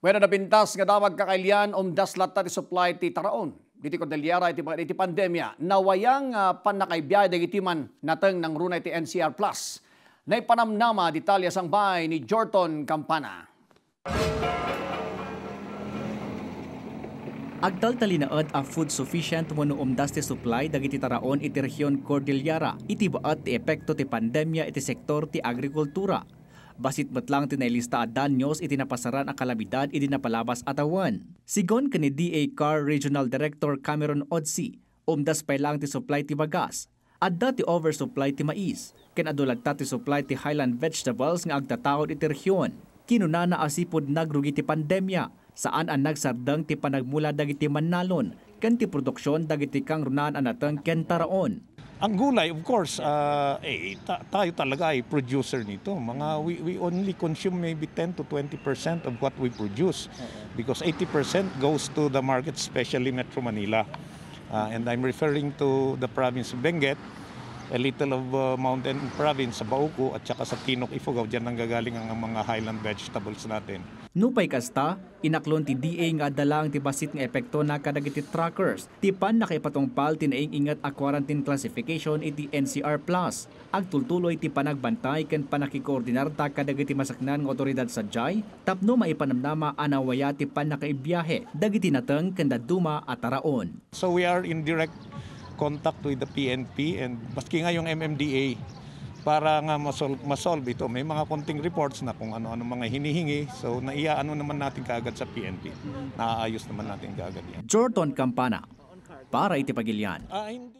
Wena pintas nga dawag kakailyan om daslat ti supply ti taraon. Diti Cordillera iti, iti pandemya. Nawayang uh, ah, panakaibiyay dagiti man nateng ng runay ti NCR Plus. Naipanamnama detalya sang bay ni Jorton Campana. Agdal talinaad a food sufficient wano umdas ti supply dagiti taraon iti rehiyon Cordillera iti baat ti epekto ti pandemya iti sektor ti agrikultura Basit batlang tinailista at danyos itinapasaran ang kalamidad idinapalabas atawan. Sigon kani DA Car Regional Director Cameron Odsi, umdas pa lang ti supply ti bagas, at dati oversupply ti mais, ken adulagta ti supply ti highland vegetables nga agtatawod iti rehiyon. Kinunana asipod nagrugi ti pandemya, saan ang nagsardang ti panagmula dagiti manalon, ken ti produksyon dagiti kang runan anatang ken taraon. Ang gulay, of course, uh, eh, ta- tayo talaga ay producer nito. Mga we, we only consume maybe 10 to 20 of what we produce because 80 goes to the market, especially Metro Manila. Uh, and I'm referring to the province of Benguet, a little of uh, mountain province sa Bauco at saka sa Tinok Ifugao. Diyan nang gagaling ang mga highland vegetables natin. Nupay kasta, inaklon ti DA nga dala ang tibasit nga epekto na kadagiti trackers. Tipan nakiipatungpal tinaing ingat a quarantine classification iti NCR+. Plus. Ag tultuloy ti panagbantay ken panakikoordinar ta kadagiti masaknan nga otoridad sa Jai, tapno maipanamnama anawaya ti pan dagiti nateng ken daduma at taraon. So we are in direct contact with the PNP and maski nga yung MMDA para nga masol masolve ito. May mga konting reports na kung ano-ano mga hinihingi. So naiaano naman natin kaagad sa PNP. Naaayos naman natin kaagad yan. Jordan Campana, para itipagilyan. Uh, ah,